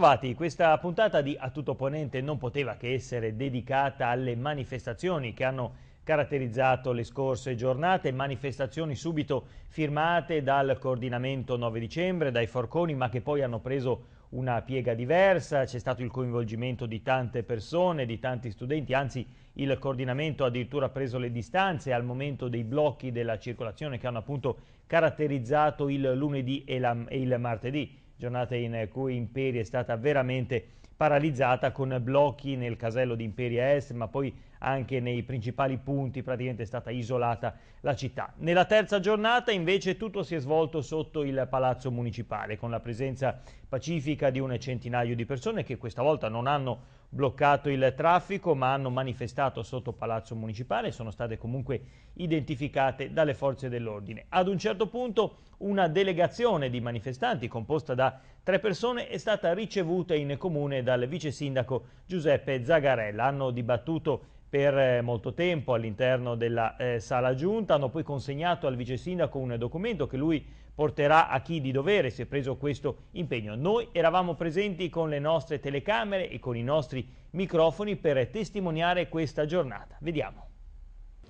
Bentrovati, questa puntata di A tutto ponente non poteva che essere dedicata alle manifestazioni che hanno caratterizzato le scorse giornate, manifestazioni subito firmate dal coordinamento 9 dicembre, dai Forconi, ma che poi hanno preso una piega diversa, c'è stato il coinvolgimento di tante persone, di tanti studenti, anzi il coordinamento ha addirittura preso le distanze al momento dei blocchi della circolazione che hanno appunto caratterizzato il lunedì e, la, e il martedì giornata in cui Imperi è stata veramente paralizzata con blocchi nel casello di Imperia Est, ma poi anche nei principali punti praticamente è stata isolata la città. Nella terza giornata invece tutto si è svolto sotto il palazzo municipale con la presenza pacifica di un centinaio di persone che questa volta non hanno bloccato il traffico ma hanno manifestato sotto palazzo municipale e sono state comunque identificate dalle forze dell'ordine. Ad un certo punto una delegazione di manifestanti composta da tre persone è stata ricevuta in comune dal vice sindaco Giuseppe Zagarella. Hanno dibattuto per eh, molto tempo all'interno della eh, sala giunta, hanno poi consegnato al vice sindaco un documento che lui porterà a chi di dovere si è preso questo impegno. Noi eravamo presenti con le nostre telecamere e con i nostri microfoni per testimoniare questa giornata. Vediamo.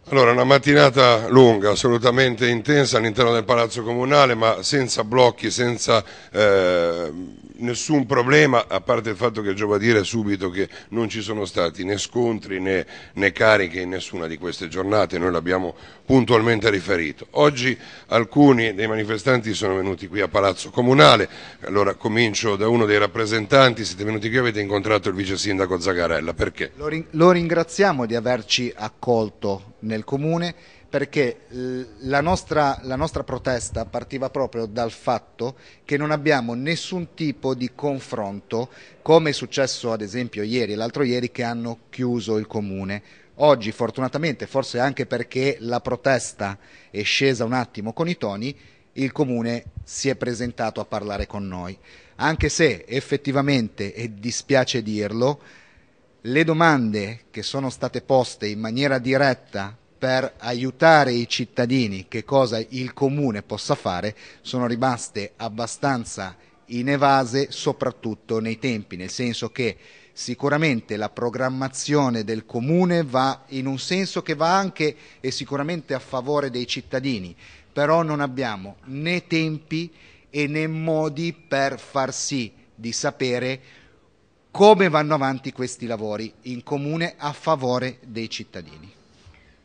Allora, una mattinata lunga, assolutamente intensa all'interno del Palazzo Comunale, ma senza blocchi, senza eh, nessun problema, a parte il fatto che giova dire subito che non ci sono stati né scontri né, né cariche in nessuna di queste giornate, noi l'abbiamo puntualmente riferito. Oggi alcuni dei manifestanti sono venuti qui a Palazzo Comunale, allora comincio da uno dei rappresentanti, siete venuti qui e avete incontrato il vice sindaco Zagarella, perché? lo ringraziamo di averci accolto nel comune perché la nostra, la nostra, protesta partiva proprio dal fatto che non abbiamo nessun tipo di confronto come è successo ad esempio ieri e l'altro ieri che hanno chiuso il comune. Oggi fortunatamente, forse anche perché la protesta è scesa un attimo con i toni, il comune si è presentato a parlare con noi. Anche se effettivamente, e dispiace dirlo, le domande che sono state poste in maniera diretta per aiutare i cittadini che cosa il comune possa fare sono rimaste abbastanza in evase, soprattutto nei tempi, nel senso che sicuramente la programmazione del comune va in un senso che va anche e sicuramente a favore dei cittadini, però non abbiamo né tempi e né modi per far sì di sapere come vanno avanti questi lavori in comune a favore dei cittadini.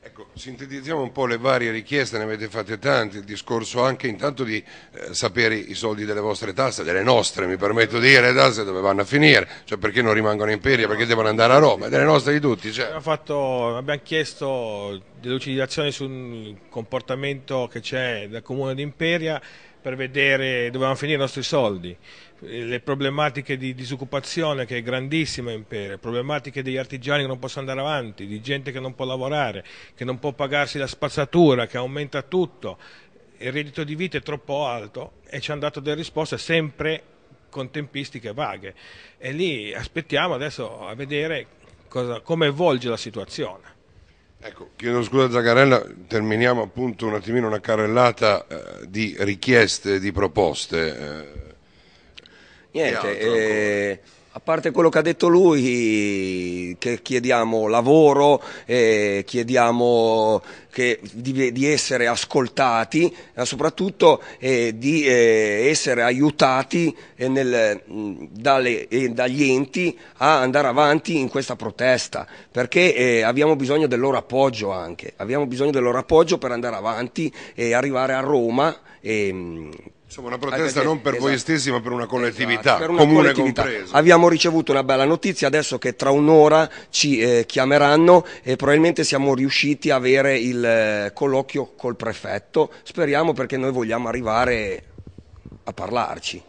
Ecco, sintetizziamo un po' le varie richieste, ne avete fatte tante, il discorso anche intanto di eh, sapere i soldi delle vostre tasse, delle nostre mi permetto di dire, le tasse dove vanno a finire, cioè perché non rimangono in Peria, perché devono andare a Roma, delle nostre di tutti. Cioè. Abbiamo, fatto, abbiamo, chiesto delucidazioni sul comportamento che c'è dal comune di Imperia per vedere dove finire i nostri soldi, eh, le problematiche di disoccupazione che è grandissima in Pere, problematiche degli artigiani che non possono andare avanti, di gente che non può lavorare, che non può pagarsi la spazzatura, che aumenta tutto, il reddito di vita è troppo alto e ci hanno dato delle risposte sempre con tempistiche vaghe e lì aspettiamo adesso a vedere cosa, come evolge la situazione. Ecco, chiedo scusa a Zagarella, terminiamo appunto un attimino una carrellata eh, di richieste, di proposte. Eh, Niente, a parte quello che ha detto lui, che chiediamo lavoro, eh, chiediamo che, di, di, essere ascoltati, ma soprattutto eh, di eh, essere aiutati eh, nel, dalle, eh, dagli enti a andare avanti in questa protesta, perché eh, abbiamo bisogno del loro appoggio anche, abbiamo bisogno del loro appoggio per andare avanti e arrivare a Roma. E, Insomma, una protesta non per esatto. voi stessi, ma per una esatto, collettività, esatto, per una comune collettività. compresa. Abbiamo ricevuto una bella notizia adesso che tra un'ora ci eh, chiameranno e probabilmente siamo riusciti a avere il eh, colloquio col prefetto. Speriamo perché noi vogliamo arrivare a parlarci.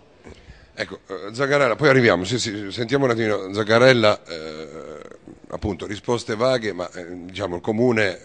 Ecco, eh, Zagarella, poi arriviamo, sì, sì, sentiamo un attimo, Zagarella, eh, appunto, risposte vaghe, ma eh, diciamo il comune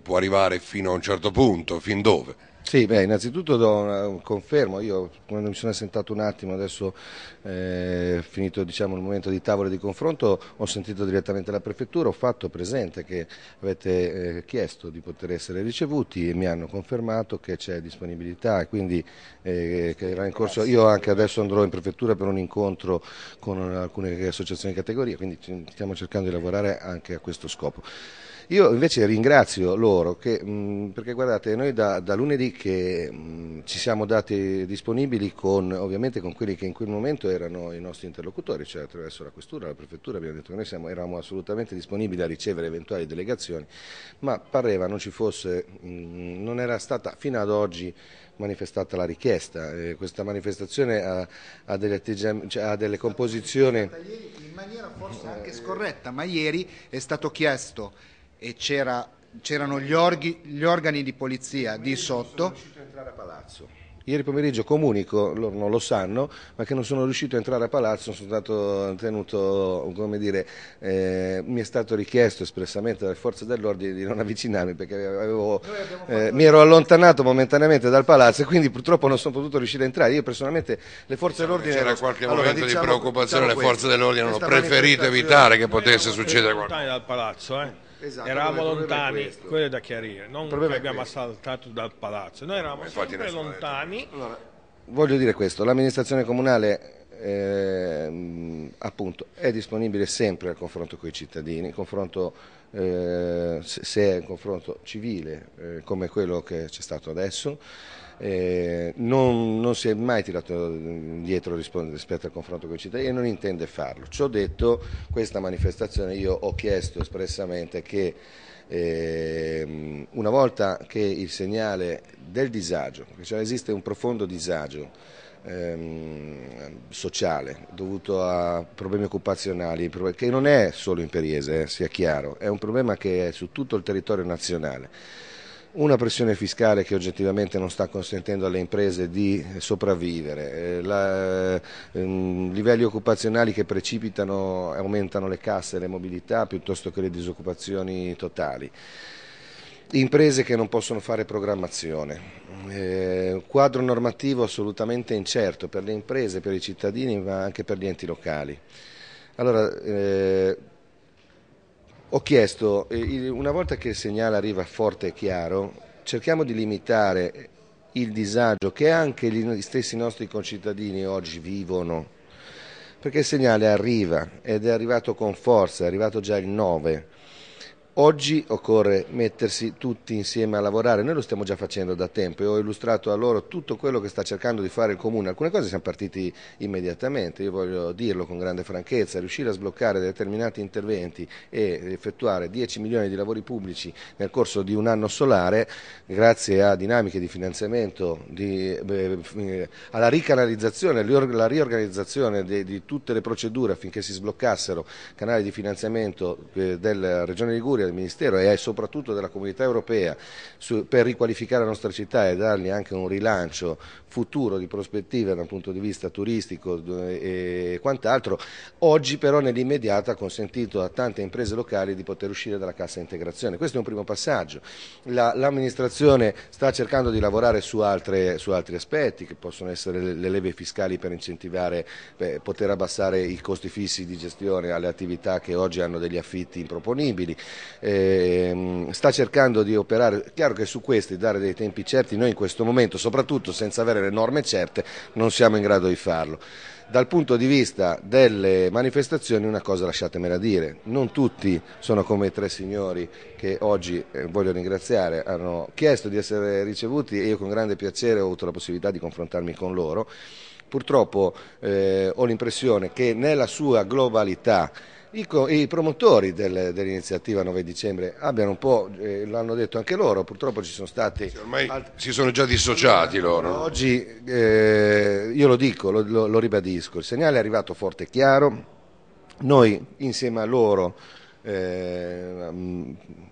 può arrivare fino a un certo punto, fin dove? Sì, beh, innanzitutto do una, confermo, io quando mi sono sentato un attimo, adesso eh, finito diciamo, il momento di tavola e di confronto, ho sentito direttamente la Prefettura, ho fatto presente che avete eh, chiesto di poter essere ricevuti e mi hanno confermato che c'è disponibilità e quindi eh, che era in corso, io anche adesso andrò in Prefettura per un incontro con alcune associazioni di categoria, quindi stiamo cercando di lavorare anche a questo scopo. Io invece ringrazio loro che, perché guardate, noi da, da lunedì che ci siamo dati disponibili con, ovviamente con quelli che in quel momento erano i nostri interlocutori, cioè attraverso la questura, la prefettura, abbiamo detto che noi siamo, eravamo assolutamente disponibili a ricevere eventuali delegazioni, ma pareva non ci fosse, non era stata fino ad oggi manifestata la richiesta. Eh, questa manifestazione ha, ha, delle, cioè, ha delle composizioni... In maniera forse anche scorretta, ma ieri è stato chiesto e c'era, c'erano gli, orghi, gli, organi di polizia di sotto. Ieri pomeriggio comunico, loro non lo sanno, ma che non sono riuscito a entrare a palazzo, sono stato tenuto, come dire, eh, mi è stato richiesto espressamente dalle forze dell'ordine di non avvicinarmi perché avevo, eh, mi ero allontanato momentaneamente dal palazzo e quindi purtroppo non sono potuto riuscire a entrare. Io personalmente le forze diciamo dell'ordine... C'era qualche allora, momento diciamo, di preoccupazione, diciamo le forze dell'ordine hanno preferito evitare che potesse succedere qualcosa. dal palazzo, eh? Esatto, eravamo lontani, quello è da chiarire, non che abbiamo assaltato dal palazzo, noi eravamo no, sempre lontani. Allora, voglio dire questo, l'amministrazione comunale eh, appunto, è disponibile sempre al confronto con i cittadini, confronto, eh, se è un confronto civile eh, come quello che c'è stato adesso, eh, non, non, si è mai tirato indietro rispetto al confronto con i cittadini e non intende farlo. Ciò detto, questa manifestazione io ho chiesto espressamente che eh, una volta che il segnale del disagio, perché cioè esiste un profondo disagio ehm, sociale dovuto a problemi occupazionali, che non è solo in Periese, eh, sia chiaro, è un problema che è su tutto il territorio nazionale una pressione fiscale che oggettivamente non sta consentendo alle imprese di eh, sopravvivere, eh, la, ehm, livelli occupazionali che precipitano, e aumentano le casse e le mobilità piuttosto che le disoccupazioni totali imprese che non possono fare programmazione, eh, quadro normativo assolutamente incerto per le imprese, per i cittadini ma anche per gli enti locali. Allora, eh, ho chiesto, eh, una volta che il segnale arriva forte e chiaro, cerchiamo di limitare il disagio che anche gli stessi nostri concittadini oggi vivono, perché il segnale arriva ed è arrivato con forza, è arrivato già il 9 Oggi occorre mettersi tutti insieme a lavorare, noi lo stiamo già facendo da tempo e ho illustrato a loro tutto quello che sta cercando di fare il Comune, alcune cose siamo partiti immediatamente, io voglio dirlo con grande franchezza, riuscire a sbloccare determinati interventi e effettuare 10 milioni di lavori pubblici nel corso di un anno solare, grazie a dinamiche di finanziamento, di, eh, eh alla ricanalizzazione, alla riorganizzazione di, di, tutte le procedure affinché si sbloccassero canali di finanziamento eh, della Regione Liguria, del Ministero e soprattutto della comunità europea su, per riqualificare la nostra città e dargli anche un rilancio futuro di prospettive da un punto di vista turistico e quant'altro, oggi però nell'immediato ha consentito a tante imprese locali di poter uscire dalla cassa integrazione. Questo è un primo passaggio. L'amministrazione la, sta cercando di lavorare su, altre, su, altri aspetti che possono essere le, le leve fiscali per incentivare, per eh, poter abbassare i costi fissi di gestione alle attività che oggi hanno degli affitti improponibili eh, sta cercando di operare, chiaro che su questi dare dei tempi certi noi in questo momento, soprattutto senza avere le norme certe, non siamo in grado di farlo. Dal punto di vista delle manifestazioni una cosa lasciatemela dire, non tutti sono come i tre signori che oggi, eh, voglio ringraziare, hanno chiesto di essere ricevuti e io con grande piacere ho avuto la possibilità di confrontarmi con loro. Purtroppo eh, ho l'impressione che nella sua globalità i, i promotori del, dell'iniziativa 9 dicembre abbiano un po', eh, l'hanno detto anche loro, purtroppo ci sono stati... Sì, ormai altri... si sono già dissociati loro. Oggi, eh, io lo dico, lo, lo, lo ribadisco, il segnale è arrivato forte e chiaro, noi insieme a loro... Eh,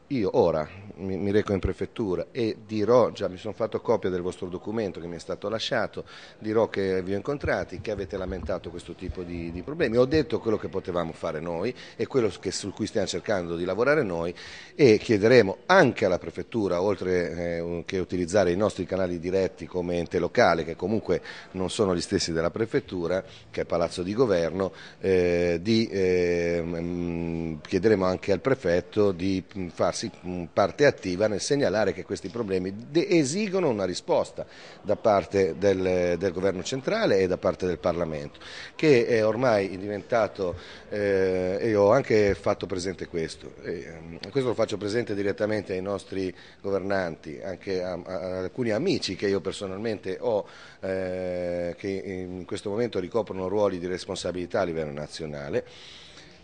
io ora mi, mi, reco in prefettura e dirò, già mi sono fatto copia del vostro documento che mi è stato lasciato, dirò che vi ho incontrati, che avete lamentato questo tipo di, di problemi, ho detto quello che potevamo fare noi e quello che, su cui stiamo cercando di lavorare noi e chiederemo anche alla prefettura, oltre eh, che utilizzare i nostri canali diretti come ente locale, che comunque non sono gli stessi della prefettura, che è Palazzo di Governo, eh, di, eh, mh, chiederemo anche al prefetto di mm, farsi farsi mm, parte attiva nel segnalare che questi problemi esigono una risposta da parte del, del, governo centrale e da parte del Parlamento, che è ormai diventato, eh, e ho anche fatto presente questo, e, mm, questo lo faccio presente direttamente ai nostri governanti, anche a, a alcuni amici che io personalmente ho, eh, che in questo momento ricoprono ruoli di responsabilità a livello nazionale,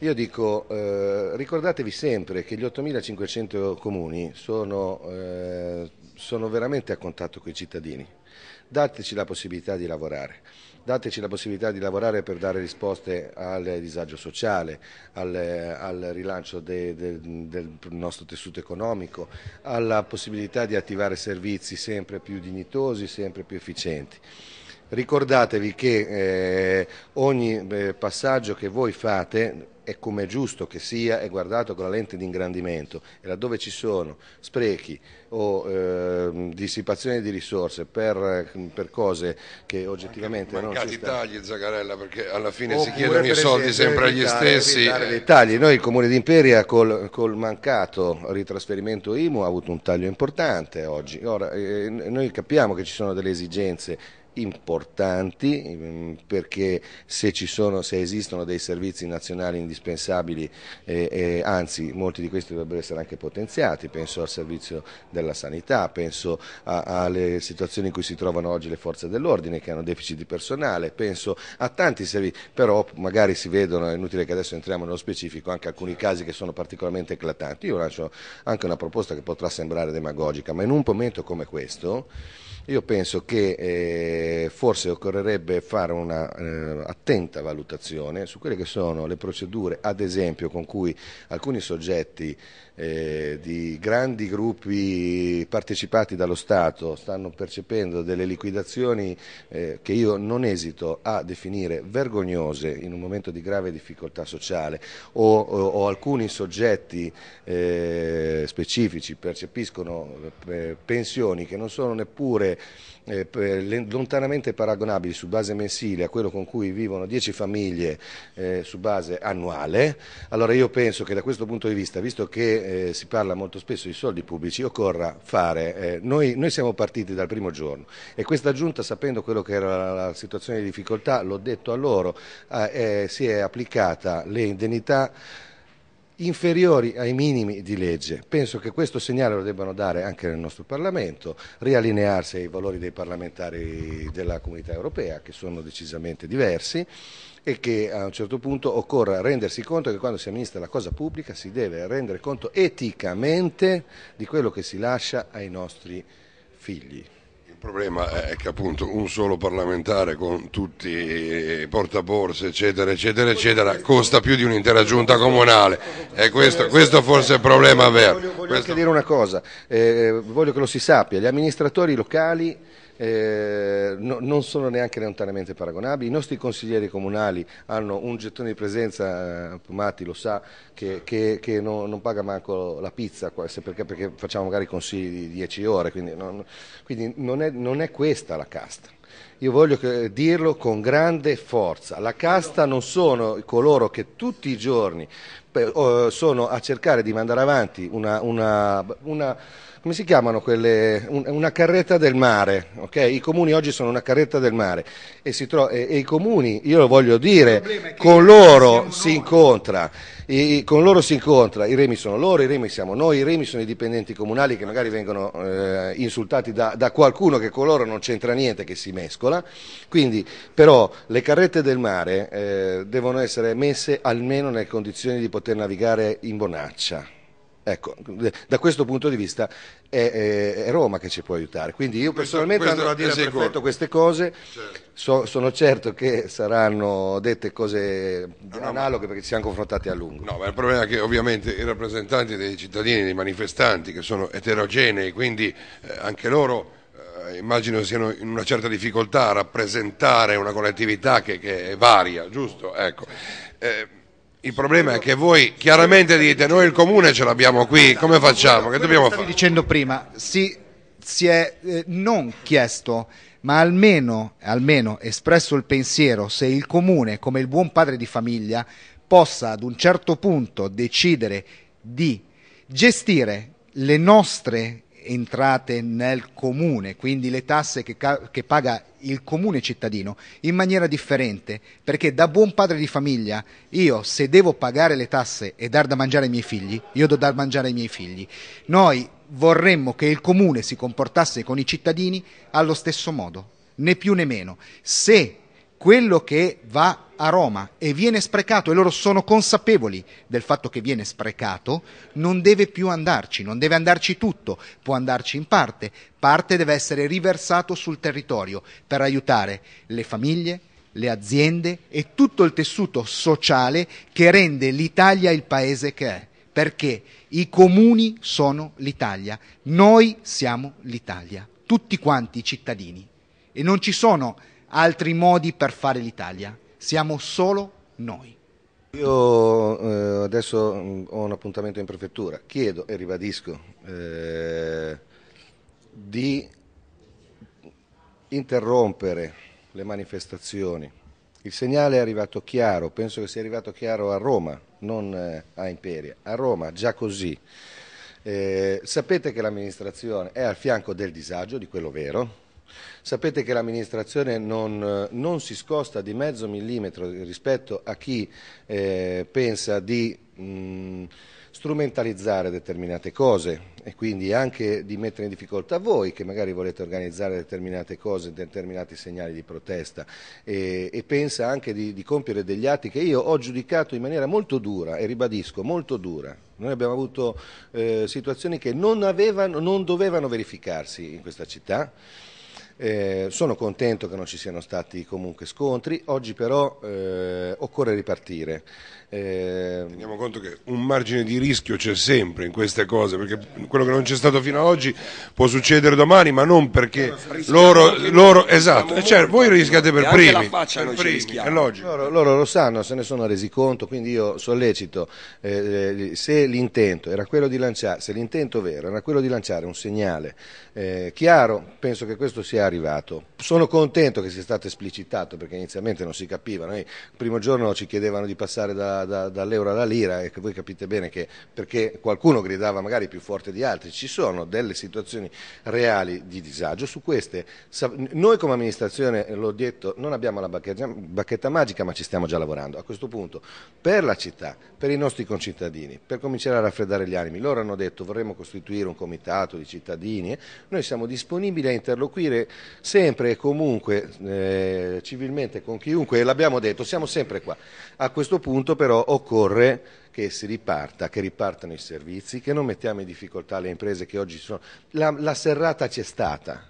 io dico, eh, ricordatevi sempre che gli 8.500 comuni sono, eh, sono veramente a contatto con i cittadini. Dateci la possibilità di lavorare dateci la possibilità di lavorare per dare risposte al disagio sociale, al, al rilancio de, de, del nostro tessuto economico, alla possibilità di attivare servizi sempre più dignitosi, sempre più efficienti. Ricordatevi che eh, ogni eh, passaggio che voi fate e come è giusto che sia, è guardato con la lente di ingrandimento e laddove ci sono sprechi o eh, dissipazione di risorse per, per cose che oggettivamente Anche non si stanno... tagli Zagarella perché alla fine Oppure si chiedono i soldi sempre agli stessi. Dei tagli. Noi il Comune di Imperia col, col, mancato ritrasferimento IMU ha avuto un taglio importante oggi. Ora, eh, noi capiamo che ci sono delle esigenze importanti mm, perché se, sono, se, esistono dei servizi nazionali indispensabili, eh, eh, anzi molti di questi dovrebbero essere anche potenziati, penso al servizio della sanità, penso alle situazioni in cui si trovano oggi le forze dell'ordine che hanno deficit di personale, penso a tanti servizi, però magari si vedono, è inutile che adesso entriamo nello specifico, anche alcuni casi che sono particolarmente eclatanti. Io lancio anche una proposta che potrà sembrare demagogica, ma in un momento come questo io penso che eh, forse occorrerebbe fare un'attenta eh, valutazione su quelle che sono le procedure, ad esempio, con cui alcuni soggetti eh, di grandi gruppi partecipati dallo Stato stanno percependo delle liquidazioni eh, che io non esito a definire vergognose in un momento di grave difficoltà sociale o, o, o alcuni soggetti eh, specifici percepiscono eh, pensioni che non sono neppure eh, lontanamente paragonabili su base mensile a quello con cui vivono 10 famiglie eh, su base annuale, allora io penso che da questo punto di vista, visto che eh, si parla molto spesso di soldi pubblici, occorra fare, eh, noi, noi, siamo partiti dal primo giorno e questa giunta sapendo quello che era la situazione di difficoltà, l'ho detto a loro, eh, eh, si è applicata le indennità inferiori ai minimi di legge. Penso che questo segnale lo debbano dare anche nel nostro Parlamento, riallinearsi ai valori dei parlamentari della comunità europea, che sono decisamente diversi e che a un certo punto occorra rendersi conto che quando si amministra la cosa pubblica si deve rendere conto eticamente di quello che si lascia ai nostri figli problema è che appunto un solo parlamentare con tutti i portaborse eccetera eccetera eccetera costa più di un'intera giunta comunale e questo, questo forse è il problema vero. Voglio, voglio anche dire una cosa, eh, voglio che lo si sappia, gli amministratori locali eh, no, non sono neanche lontanamente paragonabili. I nostri consiglieri comunali hanno un gettone di presenza, eh, lo sa, che, che, che non, non, paga manco la pizza, perché, perché facciamo magari consigli di 10 ore, quindi, non, quindi non, è, non è questa la casta. Io voglio dirlo con grande forza. La casta non sono coloro che tutti i giorni oh, sono a cercare di mandare avanti una, una, una come si chiamano quelle, un, una carretta del mare, ok? i comuni oggi sono una carretta del mare e, tro- e, e i comuni, io lo voglio dire, con loro si incontra. I, con loro si incontra, i remi sono loro, i remi siamo noi, i remi sono i dipendenti comunali che magari vengono eh, insultati da, da, qualcuno che con loro non c'entra niente, che si mescola, quindi però le carrette del mare eh, devono essere messe almeno nelle condizioni di poter navigare in bonaccia. Ecco, da questo punto di vista è, è, Roma che ci può aiutare. Quindi io personalmente questo, questo andrò a dire al queste cose, certo. so, sono certo che saranno dette cose no, no, analoghe perché ci siamo confrontati a lungo. No, ma il problema è che ovviamente i rappresentanti dei cittadini, dei manifestanti, che sono eterogenei, quindi eh, anche loro eh, immagino siano in una certa difficoltà a rappresentare una collettività che, che varia, giusto? Ecco. Eh, il problema è che voi chiaramente dite noi il comune ce l'abbiamo qui, come facciamo? Che dobbiamo fare? dicendo prima, si, si è eh, non chiesto, ma almeno, almeno espresso il pensiero se il comune, come il buon padre di famiglia, possa ad un certo punto decidere di gestire le nostre entrate nel comune, quindi le tasse che, che, paga il comune cittadino, in maniera differente, perché da buon padre di famiglia io se devo pagare le tasse e dar da mangiare ai miei figli, io do da mangiare ai miei figli. Noi vorremmo che il comune si comportasse con i cittadini allo stesso modo, né più né meno. Se quello che va a Roma e viene sprecato e loro sono consapevoli del fatto che viene sprecato, non deve più andarci, non deve andarci tutto, può andarci in parte, parte deve essere riversato sul territorio per aiutare le famiglie, le aziende e tutto il tessuto sociale che rende l'Italia il paese che è, perché i comuni sono l'Italia, noi siamo l'Italia, tutti quanti i cittadini e non ci sono altri modi per fare l'Italia siamo solo noi. Io eh, adesso mm, ho un appuntamento in prefettura, chiedo e ribadisco eh, di interrompere le manifestazioni. Il segnale è arrivato chiaro, penso che sia arrivato chiaro a Roma, non eh, a Imperia, a Roma già così. Eh, sapete che l'amministrazione è al fianco del disagio, di quello vero, Sapete che l'amministrazione non, non, si scosta di mezzo millimetro rispetto a chi eh, pensa di mh, strumentalizzare determinate cose e quindi anche di mettere in difficoltà voi che magari volete organizzare determinate cose, determinati segnali di protesta e, e pensa anche di, di compiere degli atti che io ho giudicato in maniera molto dura e ribadisco molto dura noi abbiamo avuto eh, situazioni che non, avevano, non, dovevano verificarsi in questa città eh, sono contento che non ci siano stati comunque scontri, oggi però eh, occorre ripartire. Eh... Teniamo conto che un margine di rischio c'è sempre in queste cose, perché quello che non c'è stato fino ad oggi può succedere domani, ma non perché loro, loro, esatto, cioè, voi rischiate per primi, per primi è logico. Loro, loro, lo sanno, se ne sono resi conto, quindi io sollecito, eh, eh, se l'intento era quello di lanciare, se l'intento vero era quello di lanciare un segnale eh, chiaro, penso che questo sia arrivato. Sono contento che sia stato esplicitato perché inizialmente non si capiva. Noi il primo giorno ci chiedevano di passare da, da, dall'euro alla lira e voi capite bene che perché qualcuno gridava magari più forte di altri. Ci sono delle situazioni reali di disagio. Su queste noi come amministrazione, l'ho detto, non abbiamo la bacchetta, bacchetta magica ma ci stiamo già lavorando. A questo punto per la città, per i nostri concittadini, per cominciare a raffreddare gli animi, loro hanno detto vorremmo costituire un comitato di cittadini, noi siamo disponibili a interloquire sempre e comunque eh, civilmente con chiunque, e l'abbiamo detto, siamo sempre qua. A questo punto però occorre che si riparta, che ripartano i servizi, che non mettiamo in difficoltà le imprese che oggi sono. La, la serrata c'è stata.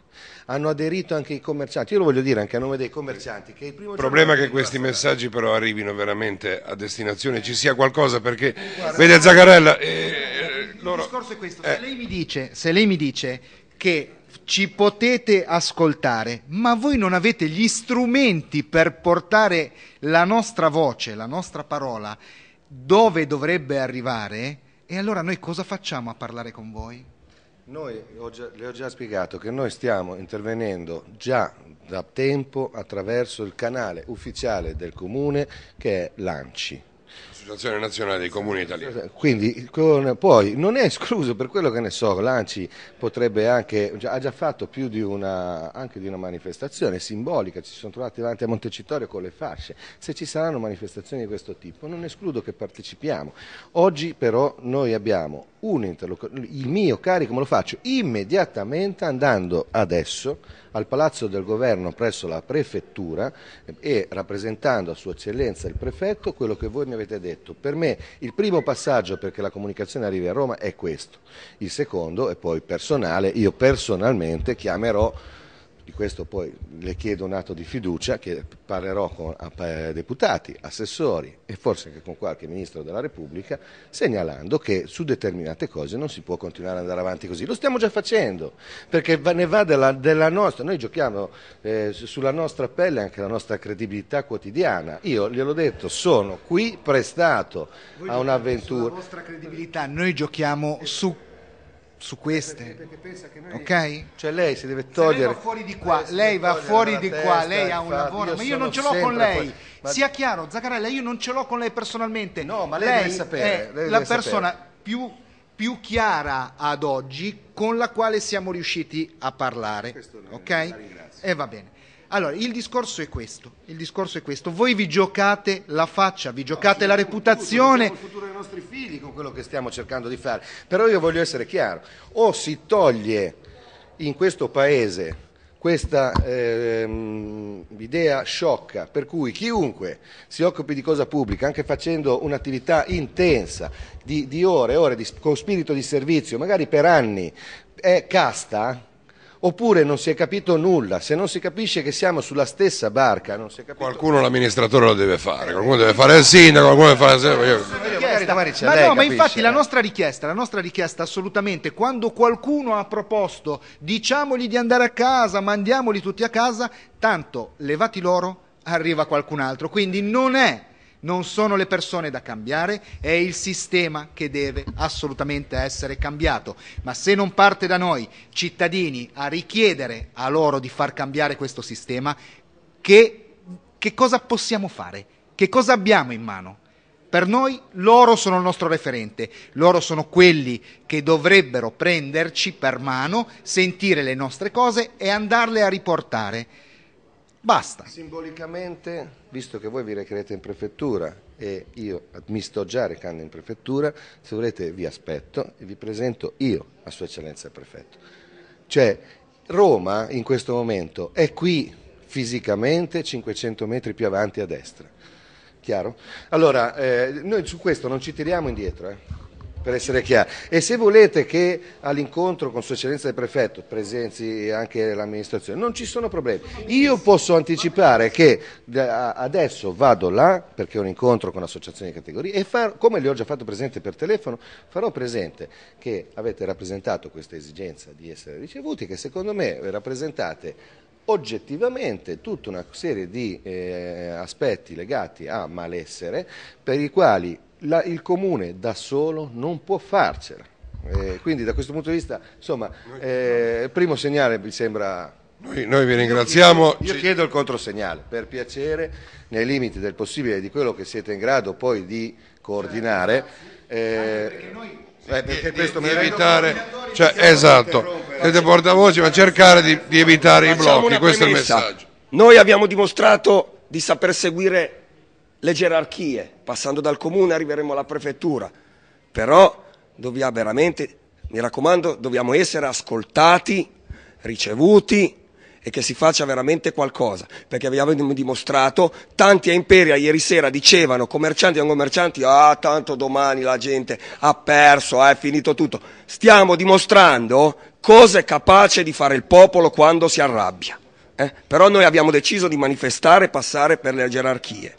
Hanno aderito anche i commercianti. Io lo voglio dire anche a nome dei commercianti. Che il primo problema è che questi messaggi però arrivino veramente a destinazione, ci sia qualcosa perché. Guarda, vede Zagarella. Eh, il loro... discorso è questo: eh. se, lei dice, se lei mi dice che ci potete ascoltare, ma voi non avete gli strumenti per portare la nostra voce, la nostra parola, dove dovrebbe arrivare, e allora noi cosa facciamo a parlare con voi? Noi, ho già, le ho già spiegato che noi stiamo intervenendo già da tempo attraverso il canale ufficiale del comune che è l'ANCI. Associazione Nazionale dei Comuni Italiani. Quindi con, poi non è escluso, per quello che ne so, l'Anci potrebbe anche, ha già fatto più di una, anche di una manifestazione simbolica, ci sono trovati davanti a Montecitorio con le fasce, se ci saranno manifestazioni di questo tipo non escludo che partecipiamo. Oggi però noi abbiamo un interlocutore, il mio carico me lo faccio immediatamente andando adesso al Palazzo del Governo presso la Prefettura e rappresentando a Sua Eccellenza il Prefetto quello che voi mi avete detto. Per me il primo passaggio perché la comunicazione arrivi a Roma è questo, il secondo è poi personale, io personalmente chiamerò di questo poi le chiedo un atto di fiducia, che parlerò con eh, deputati, assessori e forse anche con qualche Ministro della Repubblica, segnalando che su determinate cose non si può continuare ad andare avanti così. Lo stiamo già facendo, perché ne va della, della nostra, noi giochiamo eh, sulla nostra pelle anche la nostra credibilità quotidiana. Io gliel'ho detto, sono qui prestato Voi a un'avventura. Sulla vostra credibilità, noi giochiamo su su queste. Ok? Cioè lei si deve togliere. Lei va fuori di qua, eh, lei va fuori di testa, lei ha un infatti, lavoro, ma io non ce l'ho con lei. Ma... Sia chiaro, Zaccarella, io non ce l'ho con lei personalmente. No, ma lei, lei deve sapere. È lei la persona sapere. più più chiara ad oggi con la quale siamo riusciti a parlare. Questo ok? E eh, va bene. Allora, il discorso è questo, il discorso è questo. Voi vi giocate la faccia, vi giocate no, la reputazione. Futuro, il futuro dei nostri figli con quello che stiamo cercando di fare. Però io voglio essere chiaro, o si toglie in questo paese questa ehm, idea sciocca per cui chiunque si occupi di cosa pubblica, anche facendo un'attività intensa di, di ore e ore di, con spirito di servizio, magari per anni, è casta, oppure non si è capito nulla, se non si capisce che siamo sulla stessa barca, non si è capito qualcuno l'amministratore lo deve fare, qualcuno deve fare il sindaco, qualcuno deve fare il sindaco. Ma, no, lei, ma infatti la eh. nostra richiesta, la nostra richiesta assolutamente, quando qualcuno ha proposto diciamogli di andare a casa, mandiamoli tutti a casa, tanto levati loro, arriva qualcun altro, quindi non è non sono le persone da cambiare, è il sistema che deve assolutamente essere cambiato. Ma se non parte da noi, cittadini, a richiedere a loro di far cambiare questo sistema, che, che cosa possiamo fare? Che cosa abbiamo in mano? Per noi loro sono il nostro referente, loro sono quelli che dovrebbero prenderci per mano, sentire le nostre cose e andarle a riportare. Basta. Simbolicamente, visto che voi vi recherete in prefettura e io mi sto già recando in prefettura, se volete vi aspetto e vi presento io a Sua Eccellenza il Prefetto. Cioè, Roma in questo momento è qui fisicamente 500 metri più avanti a destra. Chiaro? Allora, eh, noi su questo non ci tiriamo indietro. Eh per essere chiari. E se volete che all'incontro con Sua Eccellenza del Prefetto presenzi anche l'amministrazione, non ci sono problemi. Io posso anticipare che adesso vado là, perché ho un incontro con l'associazione di categorie, e far, come le ho già fatto presente per telefono, farò presente che avete rappresentato questa esigenza di essere ricevuti, che secondo me rappresentate oggettivamente tutta una serie di eh, aspetti legati a malessere per i quali la, il comune da solo non può farcela. Eh, quindi da questo punto di vista, insomma, eh, il primo segnale mi sembra... Noi, noi vi ringraziamo. Io, io, chiedo il controsegnale, per piacere, nei limiti del possibile di quello che siete in grado poi di coordinare. Eh, eh perché noi... Eh, perché di, questo di, mi evitare, cioè, esatto, siete portavoci, ma cercare di, di evitare Facciamo i blocchi, questo è il messaggio. Noi abbiamo dimostrato di saper seguire le gerarchie, passando dal comune arriveremo alla prefettura, però dobbiamo veramente, mi raccomando, dobbiamo essere ascoltati, ricevuti e che si faccia veramente qualcosa, perché abbiamo dimostrato, tanti a Imperia ieri sera dicevano, commercianti e non commercianti, ah tanto domani la gente ha perso, ah, è finito tutto, stiamo dimostrando cosa è capace di fare il popolo quando si arrabbia, eh? però noi abbiamo deciso di manifestare e passare per le gerarchie.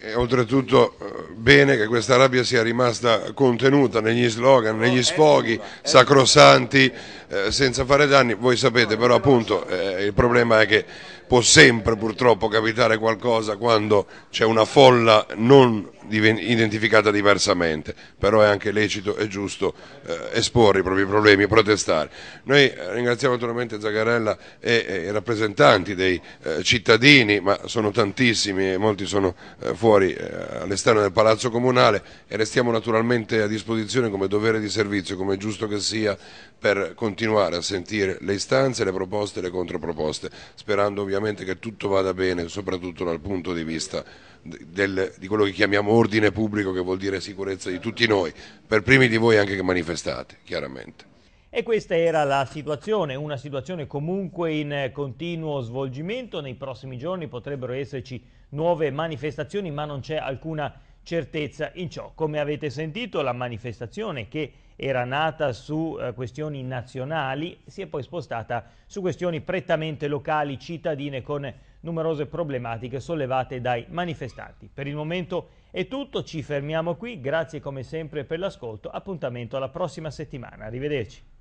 E, oltretutto eh, bene che questa rabbia sia rimasta contenuta negli slogan, negli sfoghi sacrosanti eh, senza fare danni, voi sapete però appunto eh, il problema è che può sempre purtroppo capitare qualcosa quando c'è una folla non identificata diversamente, però è anche lecito e giusto eh, esporre i propri problemi e protestare. Noi eh, ringraziamo naturalmente Zagarella e, e i rappresentanti dei eh, cittadini, ma sono tantissimi e molti sono eh, fuori eh, all'esterno del Palazzo Comunale e restiamo naturalmente a disposizione come dovere di servizio, come è giusto che sia per continuare continuare a sentire le istanze, le proposte e le controproposte, sperando ovviamente che tutto vada bene, soprattutto dal punto di vista del, di quello che chiamiamo ordine pubblico, che vuol dire sicurezza di tutti noi, per primi di voi anche che manifestate, chiaramente. E questa era la situazione, una situazione comunque in continuo svolgimento, nei prossimi giorni potrebbero esserci nuove manifestazioni ma non c'è alcuna certezza in ciò. Come avete sentito la manifestazione che era nata su eh, questioni nazionali, si è poi spostata su questioni prettamente locali, cittadine, con numerose problematiche sollevate dai manifestanti. Per il momento è tutto, ci fermiamo qui, grazie come sempre per l'ascolto, appuntamento alla prossima settimana, arrivederci.